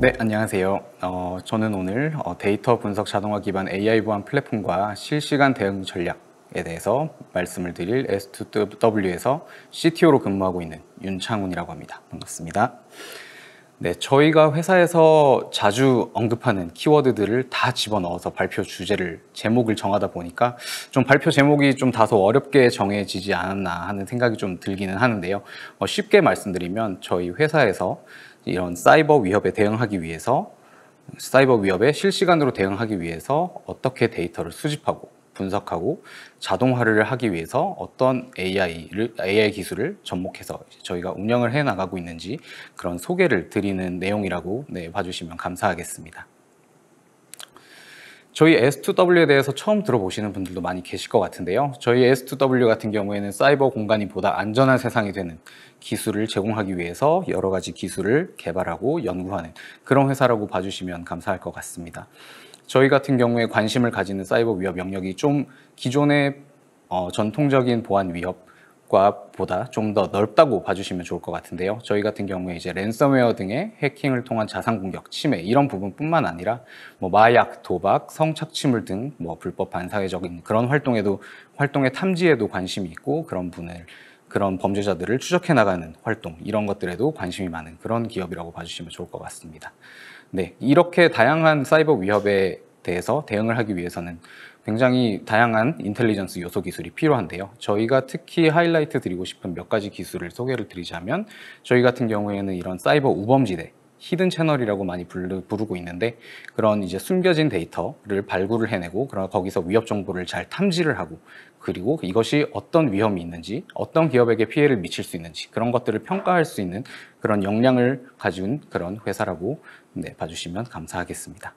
네, 안녕하세요. 어, 저는 오늘 어, 데이터 분석 자동화 기반 AI 보안 플랫폼과 실시간 대응 전략에 대해서 말씀을 드릴 S2W에서 CTO로 근무하고 있는 윤창훈이라고 합니다. 반갑습니다. 네, 저희가 회사에서 자주 언급하는 키워드들을 다 집어넣어서 발표 주제를 제목을 정하다 보니까 좀 발표 제목이 좀 다소 어렵게 정해지지 않았나 하는 생각이 좀 들기는 하는데요. 어, 쉽게 말씀드리면 저희 회사에서 이런 사이버 위협에 대응하기 위해서 사이버 위협에 실시간으로 대응하기 위해서 어떻게 데이터를 수집하고 분석하고 자동화를 하기 위해서 어떤 AI를 AI 기술을 접목해서 저희가 운영을 해 나가고 있는지 그런 소개를 드리는 내용이라고 네, 봐주시면 감사하겠습니다. 저희 S2W에 대해서 처음 들어보시는 분들도 많이 계실 것 같은데요. 저희 S2W 같은 경우에는 사이버 공간이 보다 안전한 세상이 되는 기술을 제공하기 위해서 여러 가지 기술을 개발하고 연구하는 그런 회사라고 봐주시면 감사할 것 같습니다. 저희 같은 경우에 관심을 가지는 사이버 위협 영역이 좀 기존의 어, 전통적인 보안 위협 과보다 좀 더 넓다고 봐주시면 좋을 것 같은데요. 저희 같은 경우에 이제 랜섬웨어 등의 해킹을 통한 자산 공격, 침해 이런 부분뿐만 아니라 뭐 마약, 도박, 성착취물 등 뭐 불법 반사회적인 그런 활동에도 활동의 탐지에도 관심이 있고 그런 분을 그런 범죄자들을 추적해 나가는 활동 이런 것들에도 관심이 많은 그런 기업이라고 봐주시면 좋을 것 같습니다. 네, 이렇게 다양한 사이버 위협에 대해서 대응을 하기 위해서는 굉장히 다양한 인텔리전스 요소 기술이 필요한데요. 저희가 특히 하이라이트 드리고 싶은 몇 가지 기술을 소개를 드리자면 저희 같은 경우에는 이런 사이버 우범지대 히든 채널이라고 많이 부르고 있는데 그런 이제 숨겨진 데이터를 발굴을 해내고 그런 거기서 위협 정보를 잘 탐지를 하고 그리고 이것이 어떤 위험이 있는지 어떤 기업에게 피해를 미칠 수 있는지 그런 것들을 평가할 수 있는 그런 역량을 가진 그런 회사라고 네, 봐주시면 감사하겠습니다.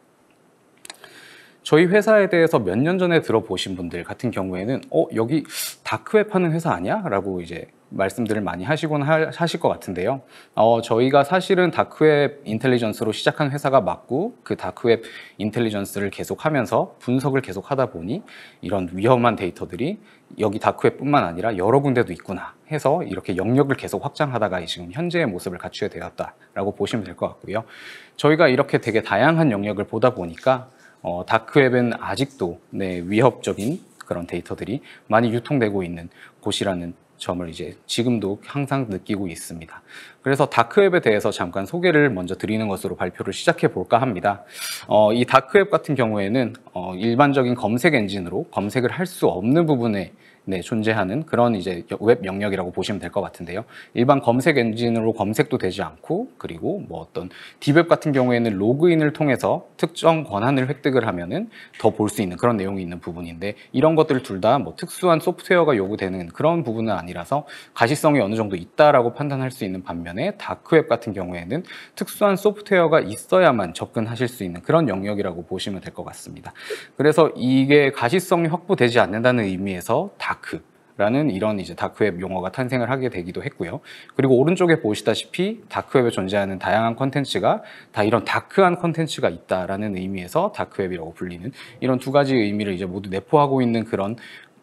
저희 회사에 대해서 몇 년 전에 들어보신 분들 같은 경우에는 어 여기 다크웹 하는 회사 아니야? 라고 이제 말씀들을 많이 하시곤 하, 하실 것 같은데요. 어, 저희가 사실은 다크웹 인텔리전스로 시작한 회사가 맞고 그 다크웹 인텔리전스를 계속하면서 분석을 계속하다 보니 이런 위험한 데이터들이 여기 다크웹뿐만 아니라 여러 군데도 있구나 해서 이렇게 영역을 계속 확장하다가 지금 현재의 모습을 갖추게 되었다라고 보시면 될 것 같고요. 저희가 이렇게 되게 다양한 영역을 보다 보니까 어, 다크웹은 아직도 네, 위협적인 그런 데이터들이 많이 유통되고 있는 곳이라는 점을 이제 지금도 항상 느끼고 있습니다. 그래서 다크웹에 대해서 잠깐 소개를 먼저 드리는 것으로 발표를 시작해 볼까 합니다. 어, 이 다크웹 같은 경우에는 어, 일반적인 검색 엔진으로 검색을 할 수 없는 부분에 네, 존재하는 그런 이제 웹 영역이라고 보시면 될 것 같은데요. 일반 검색 엔진으로 검색도 되지 않고 그리고 뭐 어떤 디웹 같은 경우에는 로그인을 통해서 특정 권한을 획득을 하면은 더 볼 수 있는 그런 내용이 있는 부분인데 이런 것들 둘 다 뭐 특수한 소프트웨어가 요구되는 그런 부분은 아니라서 가시성이 어느 정도 있다라고 판단할 수 있는 반면에 다크웹 같은 경우에는 특수한 소프트웨어가 있어야만 접근하실 수 있는 그런 영역이라고 보시면 될 것 같습니다. 그래서 이게 가시성이 확보되지 않는다는 의미에서 다 다크. 라는 이런 이제 다크웹 용어가 탄생을 하게 되기도 했고요. 그리고 오른쪽에 보시다시피 다크웹에 존재하는 다양한 컨텐츠가 다 이런 다크한 컨텐츠가 있다라는 의미에서 다크웹이라고 불리는 이런 두 가지 의미를 이제 모두 내포하고 있는 그런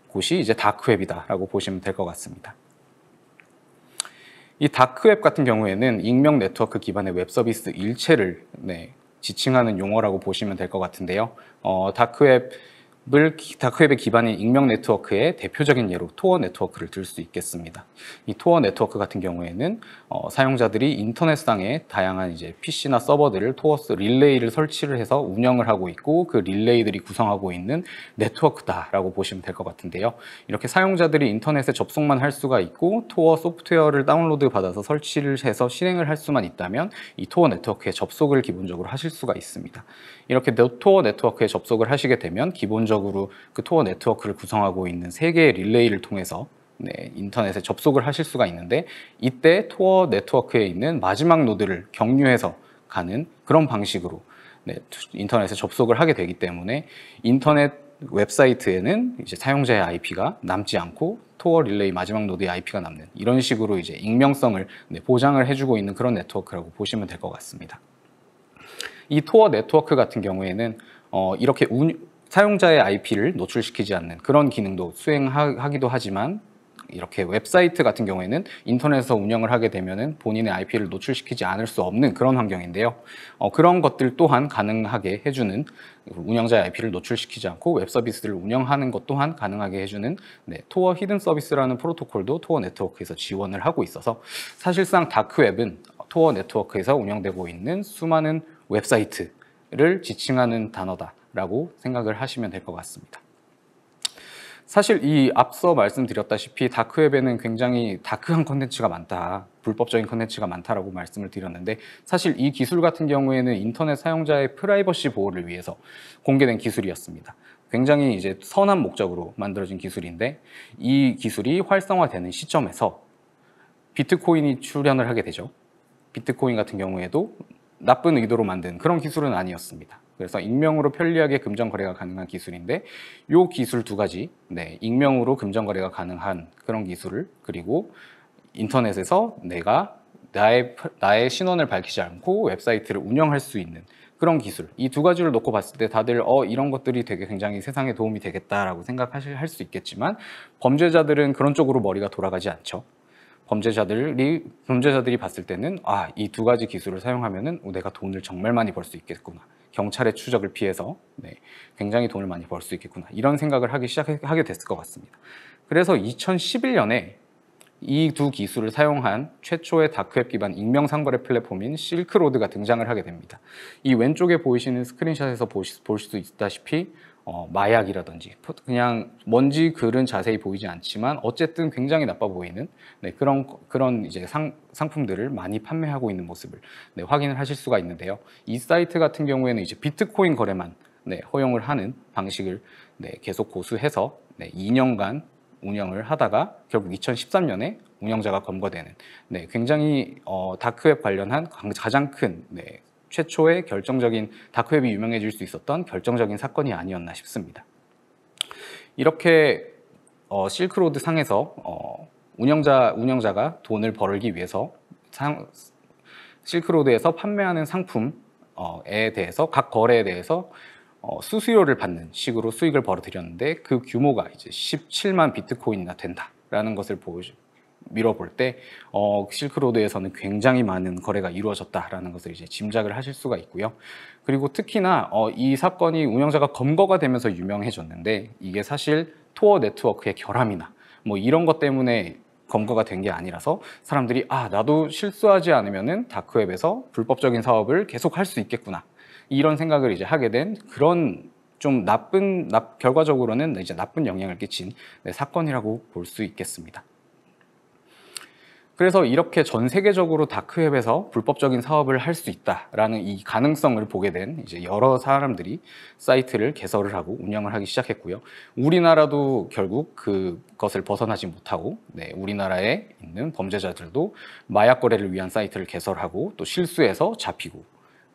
곳이 이제 다크웹이다라고 보시면 될 것 같습니다. 이 다크웹 같은 경우에는 익명 네트워크 기반의 웹 서비스 일체를 네, 지칭하는 용어라고 보시면 될 것 같은데요. 어, 다크웹 을 다크웹의 기반인 익명 네트워크의 대표적인 예로 토어 네트워크를 들 수 있겠습니다. 이 토어 네트워크 같은 경우에는 어, 사용자들이 인터넷상의 다양한 이제 PC나 서버들을 토어스 릴레이를 설치를 해서 운영을 하고 있고 그 릴레이들이 구성하고 있는 네트워크다라고 보시면 될 것 같은데요. 이렇게 사용자들이 인터넷에 접속만 할 수가 있고 토어 소프트웨어를 다운로드 받아서 설치를 해서 실행을 할 수만 있다면 이 토어 네트워크에 접속을 기본적으로 하실 수가 있습니다. 이렇게 네, 토어 네트워크에 접속을 하시게 되면 기본적으로 전체적으로 그 토어 네트워크를 구성하고 있는 세 개의 릴레이를 통해서 네, 인터넷에 접속을 하실 수가 있는데 이때 토어 네트워크에 있는 마지막 노드를 경유해서 가는 그런 방식으로 네, 인터넷에 접속을 하게 되기 때문에 인터넷 웹사이트에는 이제 사용자의 IP가 남지 않고 토어 릴레이 마지막 노드의 IP가 남는 이런 식으로 이제 익명성을 네, 보장을 해주고 있는 그런 네트워크라고 보시면 될 것 같습니다. 이 토어 네트워크 같은 경우에는 어, 이렇게 운, 사용자의 IP를 노출시키지 않는 그런 기능도 수행하기도 하지만 이렇게 웹사이트 같은 경우에는 인터넷에서 운영을 하게 되면 본인의 IP를 노출시키지 않을 수 없는 그런 환경인데요. 어, 그런 것들 또한 가능하게 해주는 운영자의 IP를 노출시키지 않고 웹 서비스를 운영하는 것 또한 가능하게 해주는 네, 토어 히든 서비스라는 프로토콜도 토어 네트워크에서 지원을 하고 있어서 사실상 다크웹은 토어 네트워크에서 운영되고 있는 수많은 웹사이트를 지칭하는 단어다. 라고 생각을 하시면 될 것 같습니다. 사실 이 앞서 말씀드렸다시피 다크웹에는 굉장히 다크한 컨텐츠가 많다. 불법적인 컨텐츠가 많다라고 말씀을 드렸는데 사실 이 기술 같은 경우에는 인터넷 사용자의 프라이버시 보호를 위해서 공개된 기술이었습니다. 굉장히 이제 선한 목적으로 만들어진 기술인데 이 기술이 활성화되는 시점에서 비트코인이 출현을 하게 되죠. 비트코인 같은 경우에도 나쁜 의도로 만든 그런 기술은 아니었습니다. 그래서 익명으로 편리하게 금전 거래가 가능한 기술인데 이 기술 두 가지, 네, 익명으로 금전 거래가 가능한 그런 기술을 그리고 인터넷에서 내가 나의 나의 신원을 밝히지 않고 웹사이트를 운영할 수 있는 그런 기술 이 두 가지를 놓고 봤을 때 다들 어 이런 것들이 되게 굉장히 세상에 도움이 되겠다라고 생각하실 할 수 있겠지만 범죄자들은 그런 쪽으로 머리가 돌아가지 않죠. 범죄자들이 범죄자들이 봤을 때는 아 이 두 가지 기술을 사용하면은 어, 내가 돈을 정말 많이 벌 수 있겠구나. 경찰의 추적을 피해서 네, 굉장히 돈을 많이 벌 수 있겠구나 이런 생각을 하기 시작하게 됐을 것 같습니다. 그래서 2011년에 이 두 기술을 사용한 최초의 다크웹 기반 익명 상거래 플랫폼인 실크로드가 등장을 하게 됩니다. 이 왼쪽에 보이시는 스크린샷에서 보실 수 있다시피 어, 마약이라든지 그냥 뭔지 글은 자세히 보이지 않지만 어쨌든 굉장히 나빠 보이는 네, 그런 그런 이제 상, 상품들을 많이 판매하고 있는 모습을 네, 확인을 하실 수가 있는데요. 이 사이트 같은 경우에는 이제 비트코인 거래만 네, 허용을 하는 방식을 네, 계속 고수해서 네, 2년간 운영을 하다가 결국 2013년에 운영자가 검거되는 네, 굉장히 어, 다크웹 관련한 가장 큰 네, 최초의 결정적인 다크웹이 유명해질 수 있었던 결정적인 사건이 아니었나 싶습니다. 이렇게 어, 실크로드 상에서 어, 운영자, 운영자가 돈을 벌기 위해서 상, 실크로드에서 판매하는 상품에 어, 대해서 각 거래에 대해서 어, 수수료를 받는 식으로 수익을 벌어들였는데 그 규모가 이제 17만 비트코인이나 된다라는 것을 보여줍니다. 밀어볼 때 어, 실크로드에서는 굉장히 많은 거래가 이루어졌다라는 것을 이제 짐작을 하실 수가 있고요. 그리고 특히나 어, 이 사건이 운영자가 검거가 되면서 유명해졌는데 이게 사실 토어 네트워크의 결함이나 뭐 이런 것 때문에 검거가 된 게 아니라서 사람들이 아 나도 실수하지 않으면은 다크웹에서 불법적인 사업을 계속 할 수 있겠구나 이런 생각을 이제 하게 된 그런 좀 나쁜 나, 결과적으로는 이제 나쁜 영향을 끼친 네, 사건이라고 볼 수 있겠습니다. 그래서 이렇게 전 세계적으로 다크웹에서 불법적인 사업을 할 수 있다라는 이 가능성을 보게 된 이제 여러 사람들이 사이트를 개설을 하고 운영을 하기 시작했고요. 우리나라도 결국 그것을 벗어나지 못하고 네, 우리나라에 있는 범죄자들도 마약 거래를 위한 사이트를 개설하고 또 실수해서 잡히고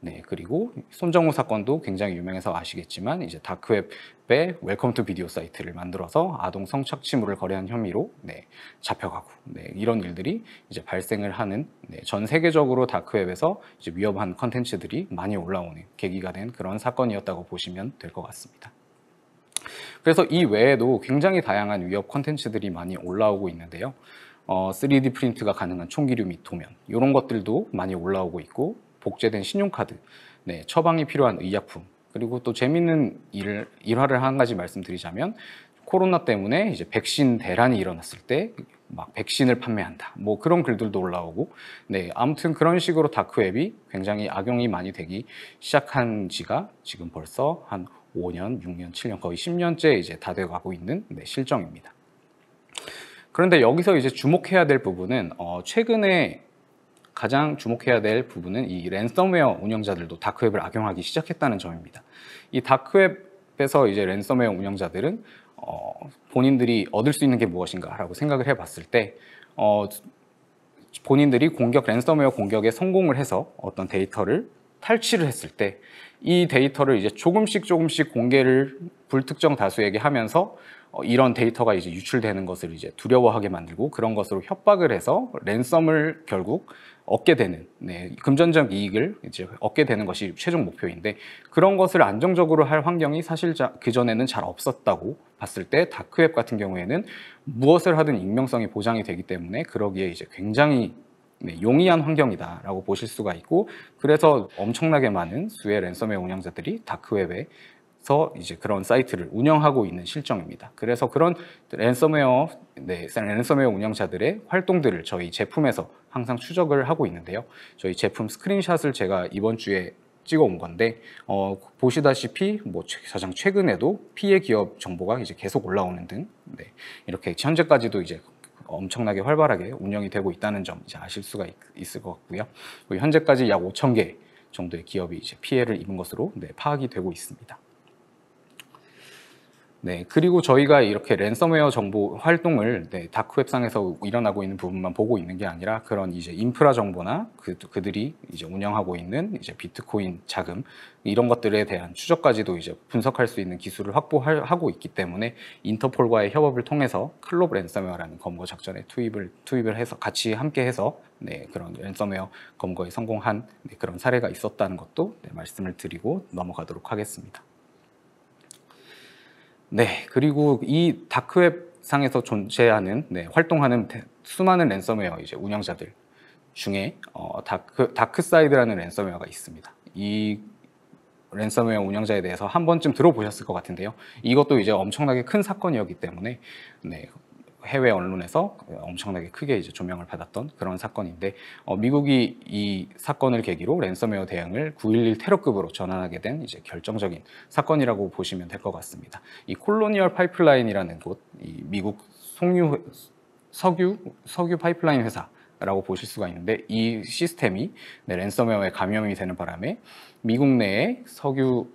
네, 그리고 손정우 사건도 굉장히 유명해서 아시겠지만 이제 다크웹의 웰컴 투 비디오 사이트를 만들어서 아동 성착취물을 거래한 혐의로 네, 잡혀가고 네, 이런 일들이 이제 발생을 하는 네, 전 세계적으로 다크웹에서 이제 위험한 컨텐츠들이 많이 올라오는 계기가 된 그런 사건이었다고 보시면 될 것 같습니다. 그래서 이 외에도 굉장히 다양한 위협 컨텐츠들이 많이 올라오고 있는데요. 어, 3D 프린트가 가능한 총기류 및 도면 이런 것들도 많이 올라오고 있고 복제된 신용카드, 네, 처방이 필요한 의약품, 그리고 또 재밌는 일, 일화를 한 가지 말씀드리자면 코로나 때문에 이제 백신 대란이 일어났을 때 막 백신을 판매한다. 뭐 그런 글들도 올라오고, 네 아무튼 그런 식으로 다크 웹이 굉장히 악용이 많이 되기 시작한 지가 지금 벌써 한 5년, 6년, 7년 거의 10년째 이제 다 돼가고 있는 네, 실정입니다. 그런데 여기서 이제 주목해야 될 부분은 어, 최근에 가장 주목해야 될 부분은 이 랜섬웨어 운영자들도 다크웹을 악용하기 시작했다는 점입니다. 이 다크웹에서 이제 랜섬웨어 운영자들은 어, 본인들이 얻을 수 있는 게 무엇인가라고 생각을 해봤을 때 어, 본인들이 공격 랜섬웨어 공격에 성공을 해서 어떤 데이터를 탈취를 했을 때 이 데이터를 이제 조금씩 조금씩 공개를 불특정 다수에게 하면서 어, 이런 데이터가 이제 유출되는 것을 이제 두려워하게 만들고 그런 것으로 협박을 해서 랜섬을 결국 얻게 되는 네, 금전적 이익을 이제 얻게 되는 것이 최종 목표인데 그런 것을 안정적으로 할 환경이 사실 그 전에는 잘 없었다고 봤을 때 다크웹 같은 경우에는 무엇을 하든 익명성이 보장이 되기 때문에 그러기에 이제 굉장히 네, 용이한 환경이다라고 보실 수가 있고 그래서 엄청나게 많은 수의 랜섬웨어 운영자들이 다크웹에 서 이제 그런 사이트를 운영하고 있는 실정입니다. 그래서 그런 랜섬웨어 네, 랜섬웨어 운영자들의 활동들을 저희 제품에서 항상 추적을 하고 있는데요. 저희 제품 스크린샷을 제가 이번 주에 찍어 온 건데 어, 보시다시피 뭐 가장 최근에도 피해 기업 정보가 이제 계속 올라오는 등 네, 이렇게 현재까지도 이제 엄청나게 활발하게 운영이 되고 있다는 점 이제 아실 수가 있, 을것 같고요. 뭐 현재까지 약5 0 0 0개 정도의 기업이 이제 피해를 입은 것으로 네, 파악이 되고 있습니다. 네, 그리고 저희가 이렇게 랜섬웨어 정보 활동을 네, 다크웹상에서 일어나고 있는 부분만 보고 있는 게 아니라 그런 이제 인프라 정보나 그, 그들이 이제 운영하고 있는 이제 비트코인 자금 이런 것들에 대한 추적까지도 이제 분석할 수 있는 기술을 확보하고 있기 때문에 인터폴과의 협업을 통해서 클럽 랜섬웨어라는 검거 작전에 투입을 투입을 해서 같이 함께 해서 네, 그런 랜섬웨어 검거에 성공한 네, 그런 사례가 있었다는 것도 네, 말씀을 드리고 넘어가도록 하겠습니다. 네, 그리고 이 다크웹 상에서 존재하는 네, 활동하는 수많은 랜섬웨어 이제 운영자들 중에 어, 다크 다크사이드라는 랜섬웨어가 있습니다. 이 랜섬웨어 운영자에 대해서 한 번쯤 들어보셨을 것 같은데요. 이것도 이제 엄청나게 큰 사건이었기 때문에 네, 해외 언론에서 엄청나게 크게 이제 조명을 받았던 그런 사건인데 어, 미국이 이 사건을 계기로 랜섬웨어 대응을 9.11 테러급으로 전환하게 된 이제 결정적인 사건이라고 보시면 될 것 같습니다. 이 콜로니얼 파이프라인이라는 곳, 이 미국 석유 석유 석유 파이프라인 회사 라고 보실 수가 있는데 이 시스템이 네, 랜섬웨어에 감염이 되는 바람에 미국 내에 석유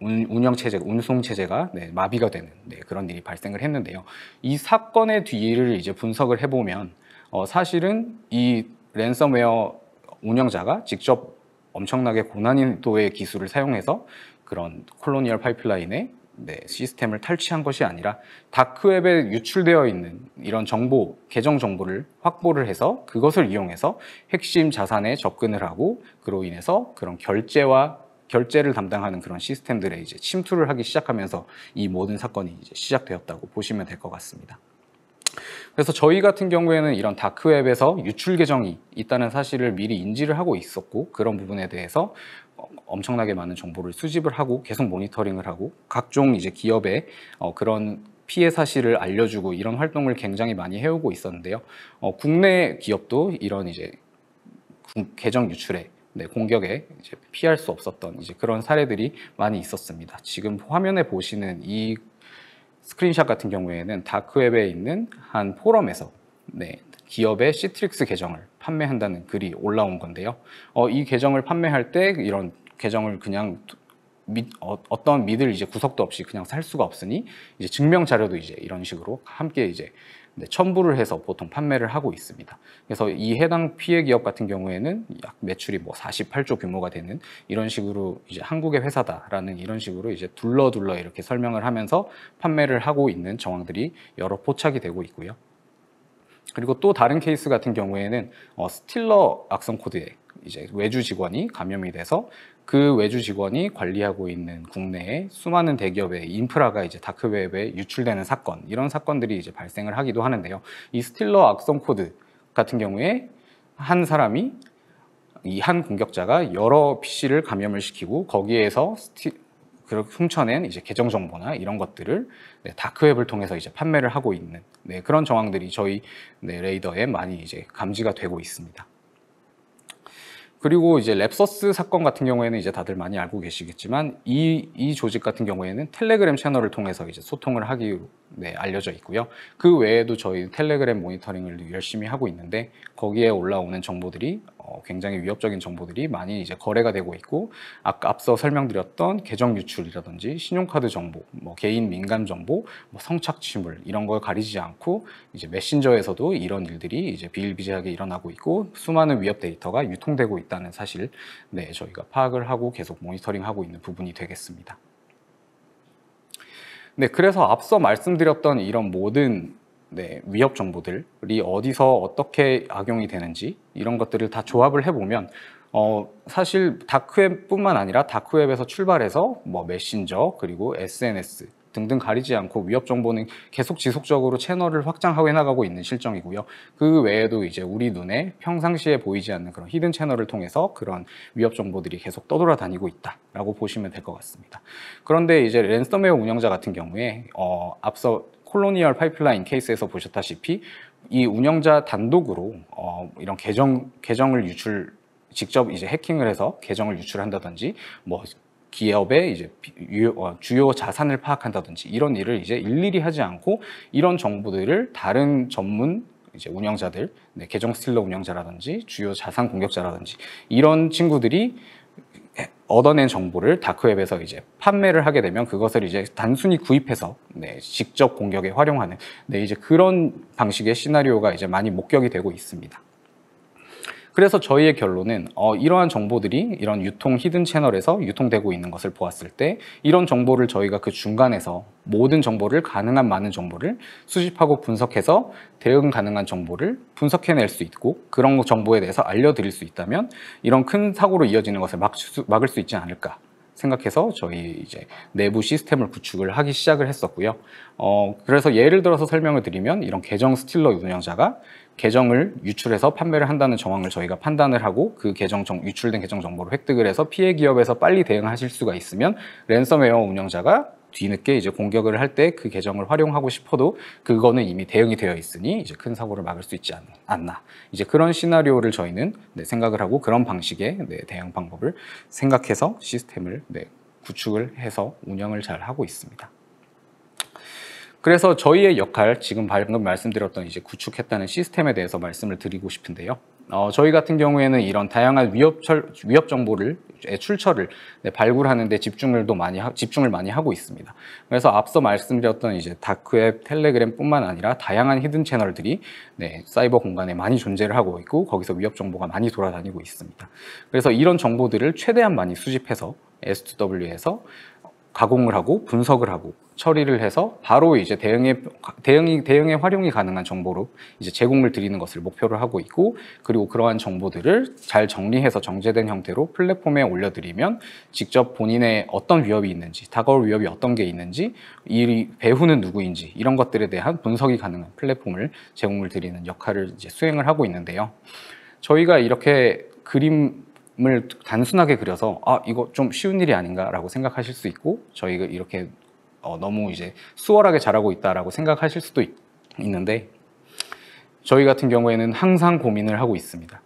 운영 체제, 운송 체제가 네, 마비가 되는 네, 그런 일이 발생을 했는데요. 이 사건의 뒤를 이제 분석을 해보면 어, 사실은 이 랜섬웨어 운영자가 직접 엄청나게 고난이도의 기술을 사용해서 그런 콜로니얼 파이프라인의 네, 시스템을 탈취한 것이 아니라 다크웹에 유출되어 있는 이런 정보, 계정 정보를 확보를 해서 그것을 이용해서 핵심 자산에 접근을 하고 그로 인해서 그런 결제와 결제를 담당하는 그런 시스템들에 이제 침투를 하기 시작하면서 이 모든 사건이 이제 시작되었다고 보시면 될 것 같습니다. 그래서 저희 같은 경우에는 이런 다크웹에서 유출 계정이 있다는 사실을 미리 인지를 하고 있었고 그런 부분에 대해서 어, 엄청나게 많은 정보를 수집을 하고 계속 모니터링을 하고 각종 이제 기업의 어, 그런 피해 사실을 알려주고 이런 활동을 굉장히 많이 해오고 있었는데요. 어, 국내 기업도 이런 이제 계정 유출에 네, 공격에 이제 피할 수 없었던 이제 그런 사례들이 많이 있었습니다. 지금 화면에 보시는 이 스크린샷 같은 경우에는 다크웹에 있는 한 포럼에서 네, 기업의 시트릭스 계정을 판매한다는 글이 올라온 건데요. 어, 이 계정을 판매할 때 이런 계정을 그냥 미, 어, 어떤 미들 이제 구석도 없이 그냥 살 수가 없으니 이제 증명 자료도 이제 이런 식으로 함께 이제 네, 첨부를 해서 보통 판매를 하고 있습니다. 그래서 이 해당 피해 기업 같은 경우에는 약 매출이 뭐 48조 규모가 되는 이런 식으로 이제 한국의 회사다라는 이런 식으로 이제 둘러둘러 이렇게 설명을 하면서 판매를 하고 있는 정황들이 여러 포착이 되고 있고요. 그리고 또 다른 케이스 같은 경우에는 어, 스틸러 악성 코드에 이제 외주 직원이 감염이 돼서 그 외주 직원이 관리하고 있는 국내의 수많은 대기업의 인프라가 이제 다크웹에 유출되는 사건 이런 사건들이 이제 발생을 하기도 하는데요. 이 스틸러 악성 코드 같은 경우에 한 사람이 이 한 공격자가 여러 PC를 감염을 시키고 거기에서 스티, 그렇게 훔쳐낸 이제 계정 정보나 이런 것들을 네, 다크웹을 통해서 이제 판매를 하고 있는 네, 그런 정황들이 저희 네, 레이더에 많이 이제 감지가 되고 있습니다. 그리고 이제 랩서스 사건 같은 경우에는 이제 다들 많이 알고 계시겠지만 이, 이 조직 같은 경우에는 텔레그램 채널을 통해서 이제 소통을 하기로 네, 알려져 있고요. 그 외에도 저희 텔레그램 모니터링을 열심히 하고 있는데 거기에 올라오는 정보들이 어, 굉장히 위협적인 정보들이 많이 이제 거래가 되고 있고 아까 앞서 설명드렸던 계정 유출이라든지 신용카드 정보, 뭐 개인 민간 정보, 뭐 성착취물 이런 걸 가리지 않고 이제 메신저에서도 이런 일들이 이제 비일비재하게 일어나고 있고 수많은 위협 데이터가 유통되고 있다는 사실 네 저희가 파악을 하고 계속 모니터링하고 있는 부분이 되겠습니다. 네, 그래서 앞서 말씀드렸던 이런 모든 네, 위협 정보들이 어디서 어떻게 악용이 되는지 이런 것들을 다 조합을 해보면 어, 사실 다크웹뿐만 아니라 다크웹에서 출발해서 뭐 메신저 그리고 SNS 등등 가리지 않고 위협 정보는 계속 지속적으로 채널을 확장하고 해나가고 있는 실정이고요. 그 외에도 이제 우리 눈에 평상시에 보이지 않는 그런 히든 채널을 통해서 그런 위협 정보들이 계속 떠돌아다니고 있다라고 보시면 될 것 같습니다. 그런데 이제 랜섬웨어 운영자 같은 경우에 어, 앞서 콜로니얼 파이프라인 케이스에서 보셨다시피 이 운영자 단독으로 어, 이런 계정 계정을 유출 직접 이제 해킹을 해서 계정을 유출한다든지 뭐 기업의 이제 어, 주요 자산을 파악한다든지 이런 일을 이제 일일이 하지 않고 이런 정보들을 다른 전문 이제 운영자들, 네, 계정 스틸러 운영자라든지 주요 자산 공격자라든지 이런 친구들이 얻어낸 정보를 다크웹에서 이제 판매를 하게 되면 그것을 이제 단순히 구입해서 네, 직접 공격에 활용하는 네, 이제 그런 방식의 시나리오가 이제 많이 목격이 되고 있습니다. 그래서 저희의 결론은 어, 이러한 정보들이 이런 유통 히든 채널에서 유통되고 있는 것을 보았을 때 이런 정보를 저희가 그 중간에서 모든 정보를 가능한 많은 정보를 수집하고 분석해서 대응 가능한 정보를 분석해낼 수 있고 그런 정보에 대해서 알려드릴 수 있다면 이런 큰 사고로 이어지는 것을 막 막을 수 있지 않을까 생각해서 저희 이제 내부 시스템을 구축을 하기 시작을 했었고요. 어, 그래서 예를 들어서 설명을 드리면 이런 계정 스틸러 운영자가 계정을 유출해서 판매를 한다는 정황을 저희가 판단을 하고 그 계정 정, 유출된 계정 정보를 획득을 해서 피해 기업에서 빨리 대응하실 수가 있으면 랜섬웨어 운영자가 뒤늦게 이제 공격을 할 때 그 계정을 활용하고 싶어도 그거는 이미 대응이 되어 있으니 이제 큰 사고를 막을 수 있지 않, 나 이제 그런 시나리오를 저희는 네, 생각을 하고 그런 방식의 네, 대응 방법을 생각해서 시스템을 네, 구축을 해서 운영을 잘 하고 있습니다. 그래서 저희의 역할, 지금 방금 말씀드렸던 이제 구축했다는 시스템에 대해서 말씀을 드리고 싶은데요. 어, 저희 같은 경우에는 이런 다양한 위협, 철, 위협 정보를 예, 출처를 네, 발굴하는데 집중을 또 많이 하, 집중을 많이 하고 있습니다. 그래서 앞서 말씀드렸던 이제 다크웹, 텔레그램뿐만 아니라 다양한 히든 채널들이 네, 사이버 공간에 많이 존재를 하고 있고 거기서 위협 정보가 많이 돌아다니고 있습니다. 그래서 이런 정보들을 최대한 많이 수집해서 S2W에서 가공을 하고 분석을 하고 처리를 해서 바로 이제 대응에 대응이 대응에 활용이 가능한 정보로 이제 제공을 드리는 것을 목표로 하고 있고 그리고 그러한 정보들을 잘 정리해서 정제된 형태로 플랫폼에 올려드리면 직접 본인의 어떤 위협이 있는지 다가올 위협이 어떤 게 있는지 이 배후는 누구인지 이런 것들에 대한 분석이 가능한 플랫폼을 제공을 드리는 역할을 이제 수행을 하고 있는데요. 저희가 이렇게 그림 을 단순하게 그려서 아 이거 좀 쉬운 일이 아닌가라고 생각하실 수 있고 저희가 이렇게 어, 너무 이제 수월하게 잘하고 있다라고 생각하실 수도 있, 있는데 저희 같은 경우에는 항상 고민을 하고 있습니다.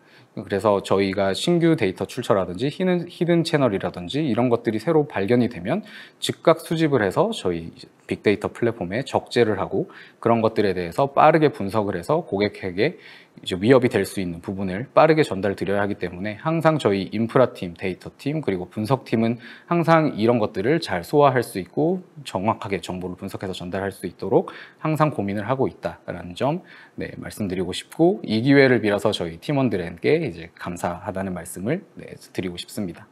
그래서 저희가 신규 데이터 출처라든지 히든, 히든 채널이라든지 이런 것들이 새로 발견이 되면 즉각 수집을 해서 저희 빅데이터 플랫폼에 적재를 하고 그런 것들에 대해서 빠르게 분석을 해서 고객에게 이제 위협이 될 수 있는 부분을 빠르게 전달 드려야 하기 때문에 항상 저희 인프라팀, 데이터팀, 그리고 분석팀은 항상 이런 것들을 잘 소화할 수 있고 정확하게 정보를 분석해서 전달할 수 있도록 항상 고민을 하고 있다라는 점 네, 말씀드리고 싶고 이 기회를 빌어서 저희 팀원들에게 이제 감사하다는 말씀을 네, 드리고 싶습니다.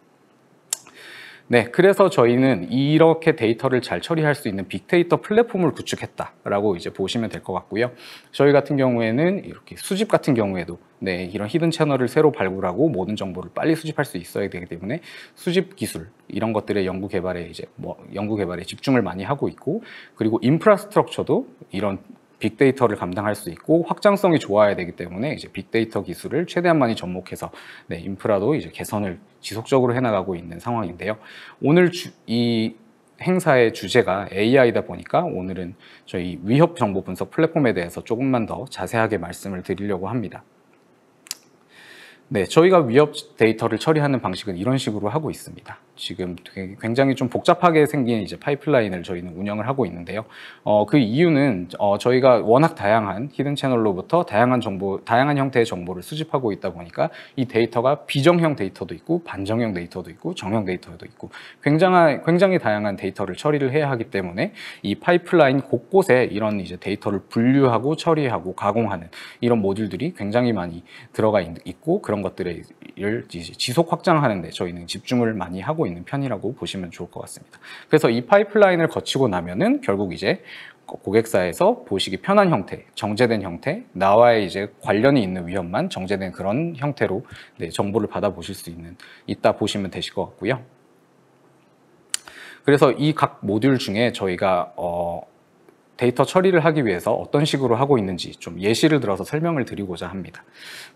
네, 그래서 저희는 이렇게 데이터를 잘 처리할 수 있는 빅데이터 플랫폼을 구축했다라고 이제 보시면 될 것 같고요. 저희 같은 경우에는 이렇게 수집 같은 경우에도 네, 이런 히든 채널을 새로 발굴하고 모든 정보를 빨리 수집할 수 있어야 되기 때문에 수집 기술 이런 것들의 연구 개발에 이제 뭐 연구 개발에 집중을 많이 하고 있고 그리고 인프라스트럭처도 이런 빅데이터를 감당할 수 있고 확장성이 좋아야 되기 때문에 이제 빅데이터 기술을 최대한 많이 접목해서 네, 인프라도 이제 개선을 지속적으로 해나가고 있는 상황인데요. 오늘 주, 이 행사의 주제가 AI다 보니까 오늘은 저희 위협 정보 분석 플랫폼에 대해서 조금만 더 자세하게 말씀을 드리려고 합니다. 네, 저희가 위협 데이터를 처리하는 방식은 이런 식으로 하고 있습니다. 지금 굉장히 좀 복잡하게 생긴 이제 파이프라인을 저희는 운영을 하고 있는데요. 어, 그 이유는 어, 저희가 워낙 다양한 히든 채널로부터 다양한 정보, 다양한 형태의 정보를 수집하고 있다 보니까 이 데이터가 비정형 데이터도 있고 반정형 데이터도 있고 정형 데이터도 있고 굉장한 굉장히 다양한 데이터를 처리를 해야 하기 때문에 이 파이프라인 곳곳에 이런 이제 데이터를 분류하고 처리하고 가공하는 이런 모듈들이 굉장히 많이 들어가 있고 그런 것들을 지속 확장하는데 저희는 집중을 많이 하고 있는. 있는 편이라고 보시면 좋을 것 같습니다. 그래서 이 파이프라인을 거치고 나면은 결국 이제 고객사에서 보시기 편한 형태, 정제된 형태, 나와의 이제 관련이 있는 위험만 정제된 그런 형태로 네, 정보를 받아보실 수 있는 있다 보시면 되실 것 같고요. 그래서 이 각 모듈 중에 저희가 어, 데이터 처리를 하기 위해서 어떤 식으로 하고 있는지 좀 예시를 들어서 설명을 드리고자 합니다.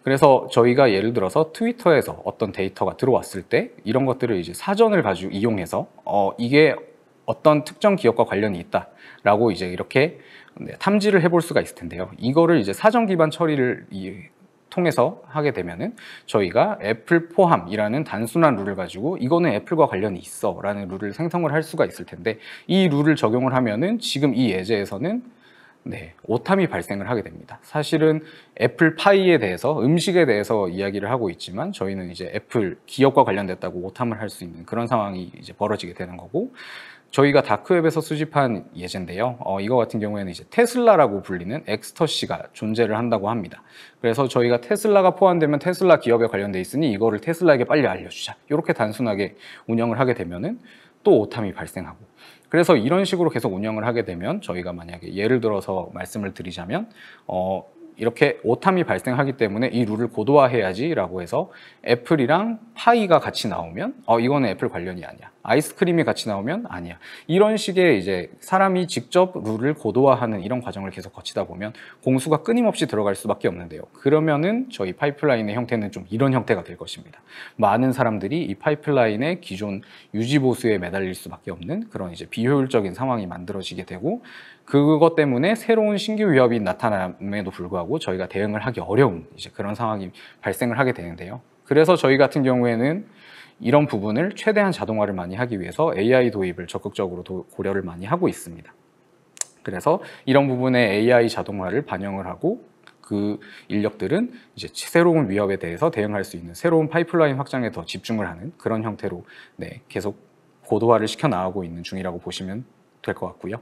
그래서 저희가 예를 들어서 트위터에서 어떤 데이터가 들어왔을 때 이런 것들을 이제 사전을 가지고 이용해서 어, 이게 어떤 특정 기업과 관련이 있다라고 이제 이렇게 네, 탐지를 해볼 수가 있을 텐데요. 이거를 이제 사전 기반 처리를 통해서 하게 되면은 저희가 애플 포함이라는 단순한 룰을 가지고 이거는 애플과 관련이 있어 라는 룰을 생성을 할 수가 있을 텐데 이 룰을 적용을 하면은 지금 이 예제에서는 네, 오탐이 발생을 하게 됩니다. 사실은 애플 파이에 대해서 음식에 대해서 이야기를 하고 있지만 저희는 이제 애플 기업과 관련됐다고 오탐을 할 수 있는 그런 상황이 이제 벌어지게 되는 거고 저희가 다크웹에서 수집한 예제인데요. 어, 이거 같은 경우에는 이제 테슬라라고 불리는 엑스터시가 존재를 한다고 합니다. 그래서 저희가 테슬라가 포함되면 테슬라 기업에 관련돼 있으니 이거를 테슬라에게 빨리 알려주자. 이렇게 단순하게 운영을 하게 되면은 또 오탐이 발생하고 그래서 이런 식으로 계속 운영을 하게 되면 저희가 만약에 예를 들어서 말씀을 드리자면 어, 이렇게 오탐이 발생하기 때문에 이 룰을 고도화해야지라고 해서 애플이랑 파이가 같이 나오면 어 이거는 애플 관련이 아니야. 아이스크림이 같이 나오면 아니야. 이런 식의 이제 사람이 직접 룰을 고도화하는 이런 과정을 계속 거치다 보면 공수가 끊임없이 들어갈 수밖에 없는데요. 그러면은 저희 파이프라인의 형태는 좀 이런 형태가 될 것입니다. 많은 사람들이 이 파이프라인의 기존 유지 보수에 매달릴 수밖에 없는 그런 이제 비효율적인 상황이 만들어지게 되고 그것 때문에 새로운 신규 위협이 나타남에도 불구하고 저희가 대응을 하기 어려운 이제 그런 상황이 발생을 하게 되는데요. 그래서 저희 같은 경우에는 이런 부분을 최대한 자동화를 많이 하기 위해서 AI 도입을 적극적으로 도, 고려를 많이 하고 있습니다. 그래서 이런 부분에 AI 자동화를 반영을 하고 그 인력들은 이제 새로운 위협에 대해서 대응할 수 있는 새로운 파이프라인 확장에 더 집중을 하는 그런 형태로 네, 계속 고도화를 시켜 나가고 있는 중이라고 보시면 될것 같고요.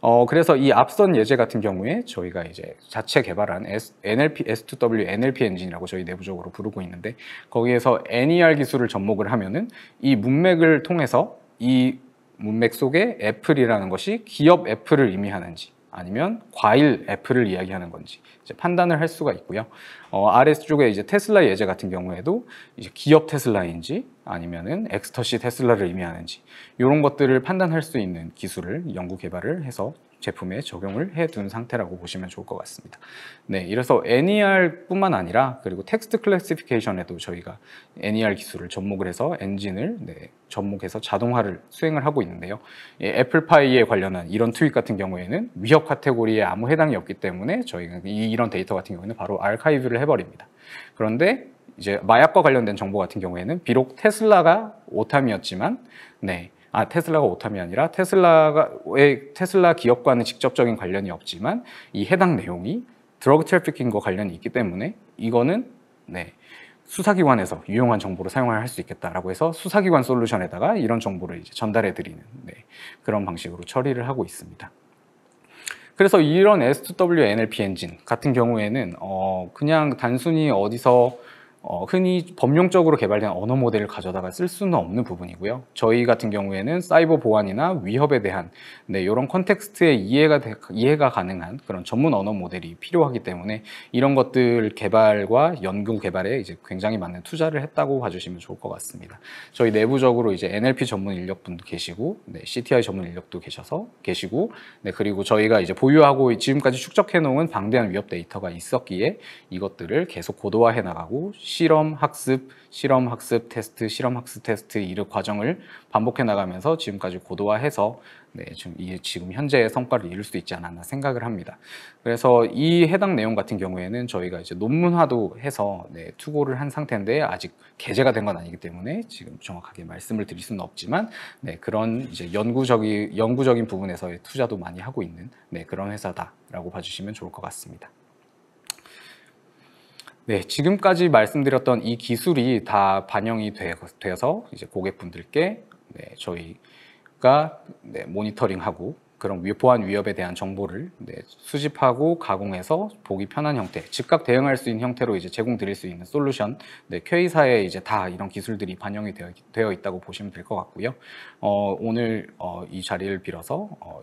어, 그래서 이 앞선 예제 같은 경우에 저희가 이제 자체 개발한 S, NLP, S2W NLP 엔진이라고 저희 내부적으로 부르고 있는데 거기에서 NER 기술을 접목을 하면은 이 문맥을 통해서 이 문맥 속에 애플이라는 것이 기업 애플을 의미하는지 아니면 과일 애플을 이야기하는 건지 판단을 할 수가 있고요. 어, 아래쪽에 이제 테슬라 예제 같은 경우에도 이제 기업 테슬라인지 아니면은 엑스터시 테슬라를 의미하는지 이런 것들을 판단할 수 있는 기술을 연구 개발을 해서 제품에 적용을 해 둔 상태라고 보시면 좋을 것 같습니다. 네, 이래서 NER뿐만 아니라 그리고 텍스트 클래시피케이션에도 저희가 NER 기술을 접목을 해서 엔진을 네, 접목해서 자동화를 수행을 하고 있는데요. 예, 애플파이에 관련한 이런 트윗 같은 경우에는 위협 카테고리에 아무 해당이 없기 때문에 저희가 이런 데이터 같은 경우에는 바로 알카이브를 해버립니다. 그런데 이제 마약과 관련된 정보 같은 경우에는 비록 테슬라가 오탐이었지만 네, 아 테슬라가 오타미 아니라 테슬라의 테슬라 기업과는 직접적인 관련이 없지만 이 해당 내용이 드러그 트래픽킹과 관련이 있기 때문에 이거는 네 수사기관에서 유용한 정보를 사용할 수 있겠다라고 해서 수사기관 솔루션에다가 이런 정보를 이제 전달해 드리는 네, 그런 방식으로 처리를 하고 있습니다. 그래서 이런 S2W NLP 엔진 같은 경우에는 어, 그냥 단순히 어디서 어, 흔히 법령적으로 개발된 언어 모델을 가져다가 쓸 수는 없는 부분이고요. 저희 같은 경우에는 사이버 보안이나 위협에 대한 네, 이런 컨텍스트에 이해가, 되, 이해가 가능한 그런 전문 언어 모델이 필요하기 때문에 이런 것들 개발과 연구 개발에 이제 굉장히 많은 투자를 했다고 봐주시면 좋을 것 같습니다. 저희 내부적으로 이제 NLP 전문 인력분도 계시고 네, CTI 전문 인력도 계셔서 계시고 네, 그리고 저희가 이제 보유하고 지금까지 축적해 놓은 방대한 위협 데이터가 있었기에 이것들을 계속 고도화해 나가고 실험 학습, 실험 학습 테스트, 실험 학습 테스트 이르 과정을 반복해 나가면서 지금까지 고도화해서 네, 지금, 이, 지금 현재의 성과를 이룰 수 있지 않았나 생각을 합니다. 그래서 이 해당 내용 같은 경우에는 저희가 이제 논문화도 해서 네, 투고를 한 상태인데 아직 게재가 된 건 아니기 때문에 지금 정확하게 말씀을 드릴 수는 없지만 네, 그런 이제 연구적인 연구적인 부분에서의 투자도 많이 하고 있는 네, 그런 회사다라고 봐주시면 좋을 것 같습니다. 네, 지금까지 말씀드렸던 이 기술이 다 반영이 되어서 이제 고객분들께 네, 저희가 네, 모니터링하고 그런 보안 위협에 대한 정보를 네, 수집하고 가공해서 보기 편한 형태, 즉각 대응할 수 있는 형태로 이제 제공드릴 수 있는 솔루션, 네, K사에 이제 다 이런 기술들이 반영이 되어, 되어 있다고 보시면 될 것 같고요. 어, 오늘 어, 이 자리를 빌어서 어,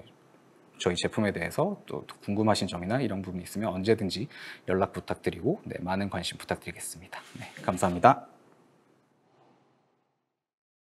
저희 제품에 대해서 또 궁금하신 점이나 이런 부분이 있으면 언제든지 연락 부탁드리고 네, 많은 관심 부탁드리겠습니다. 네, 감사합니다.